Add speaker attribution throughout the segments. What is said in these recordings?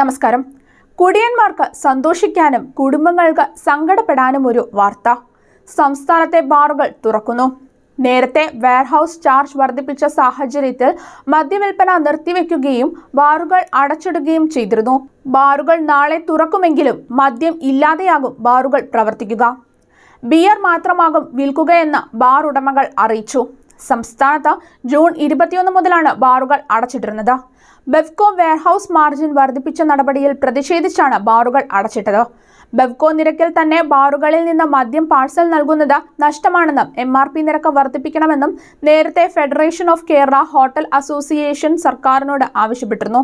Speaker 1: നമസ്കാരം കുടിയന്മാർക്ക് സന്തോഷിക്കാനും കുടുംബങ്ങൾക്ക് സങ്കടപ്പെടാനും ഒരു വാർത്ത സംസ്ഥാനത്തെ ബാറുകൾ തുറക്കുന്നു നേരത്തെ വെയർഹൌസ് ചാർജ് വർദ്ധിപ്പിച്ച സാഹചര്യത്തിൽ മദ്യവിൽപ്പന നിർത്തിവെക്കുകയും ബാറുകൾ അടച്ചിടുകയും ചെയ്തിരുന്നു ബാറുകൾ നാളെ തുറക്കുമെങ്കിലും മദ്യം ഇല്ലാതെയാകും ബാറുകൾ പ്രവർത്തിക്കുക ബിയർ മാത്രമാകും വിൽക്കുകയെന്ന് ബാർ ഉടമകൾ അറിയിച്ചു സംസ്ഥാനത്ത് ജൂൺ ഇരുപത്തിയൊന്ന് മുതലാണ് ബാറുകൾ അടച്ചിട്ടിരുന്നത് ബെവ്കോ വെയർഹൌസ് മാർജിൻ വർദ്ധിപ്പിച്ച നടപടിയിൽ പ്രതിഷേധിച്ചാണ് ബാറുകൾ അടച്ചിട്ടത് ബെവ്കോ നിരക്കിൽ തന്നെ ബാറുകളിൽ നിന്ന് മദ്യം പാഴ്സൽ നൽകുന്നത് നഷ്ടമാണെന്നും എം ആർ പി നിരക്ക് വർദ്ധിപ്പിക്കണമെന്നും നേരത്തെ federation of Kerala hotel association സർക്കാരിനോട് ആവശ്യപ്പെട്ടിരുന്നു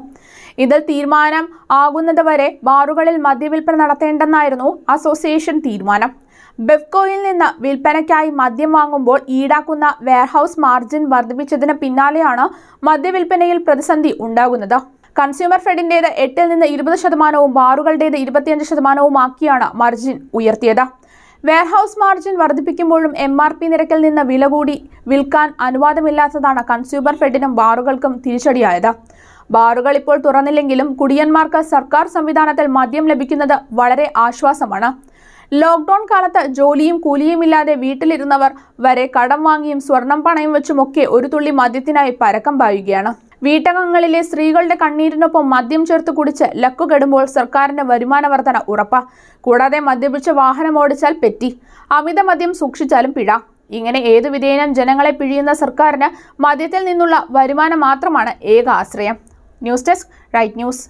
Speaker 1: ഇതിൽ തീരുമാനം ആകുന്നതുവരെ ബാറുകളിൽ മദ്യവിൽപ്പന നടത്തേണ്ടെന്നായിരുന്നു അസോസിയേഷൻ തീരുമാനം ബെവ്കോയിൽ നിന്ന് വിൽപ്പനയ്ക്കായി മദ്യം വാങ്ങുമ്പോൾ ഈടാക്കുന്ന വെയർഹൌസ് മാർജിൻ വർദ്ധിപ്പിച്ചതിന് പിന്നാലെയാണ് മദ്യവിൽപ്പനയിൽ പ്രതിസന്ധി ഉണ്ടാകുന്നത് കൺസ്യൂമർ ഫെഡിന്റേത് എട്ടിൽ നിന്ന് ഇരുപത് ശതമാനവും ബാറുകളുടേത് ഇരുപത്തിയഞ്ച് ശതമാനവുമാക്കിയാണ് മാർജിൻ ഉയർത്തിയത് വെയർഹൌസ് മാർജിൻ വർദ്ധിപ്പിക്കുമ്പോഴും എം ആർ പി നിരക്കിൽ നിന്ന് വില കൂടി വിൽക്കാൻ അനുവാദമില്ലാത്തതാണ് കൺസ്യൂമർ ഫെഡിനും ബാറുകൾക്കും തിരിച്ചടിയായത് ബാറുകൾ ഇപ്പോൾ തുറന്നില്ലെങ്കിലും കുടിയന്മാർക്ക് സർക്കാർ സംവിധാനത്തിൽ മദ്യം ലഭിക്കുന്നത് വളരെ ആശ്വാസമാണ് ലോക്ക്ഡൌൺ കാലത്ത് ജോലിയും കൂലിയുമില്ലാതെ വീട്ടിലിരുന്നവർ വരെ കടം വാങ്ങിയും സ്വർണം പണയം വെച്ചുമൊക്കെ ഒരു തുള്ളി മദ്യത്തിനായി പരക്കം പായുകയാണ് വീട്ടകങ്ങളിലെ സ്ത്രീകളുടെ കണ്ണീരിനൊപ്പം മദ്യം ചേർത്ത് കുടിച്ച് ലക്കുകെടുമ്പോൾ സർക്കാരിന്റെ വരുമാന വർധന ഉറപ്പ കൂടാതെ മദ്യപിച്ച് വാഹനം ഓടിച്ചാൽ പെറ്റി അമിത മദ്യം സൂക്ഷിച്ചാലും പിഴ ഇങ്ങനെ ഏതു വിധേയനം ജനങ്ങളെ പിഴിയുന്ന സർക്കാരിന് മദ്യത്തിൽ നിന്നുള്ള വരുമാനം മാത്രമാണ് ഏക ആശ്രയം ന്യൂസ് ഡെസ്ക് റൈറ്റ് ന്യൂസ്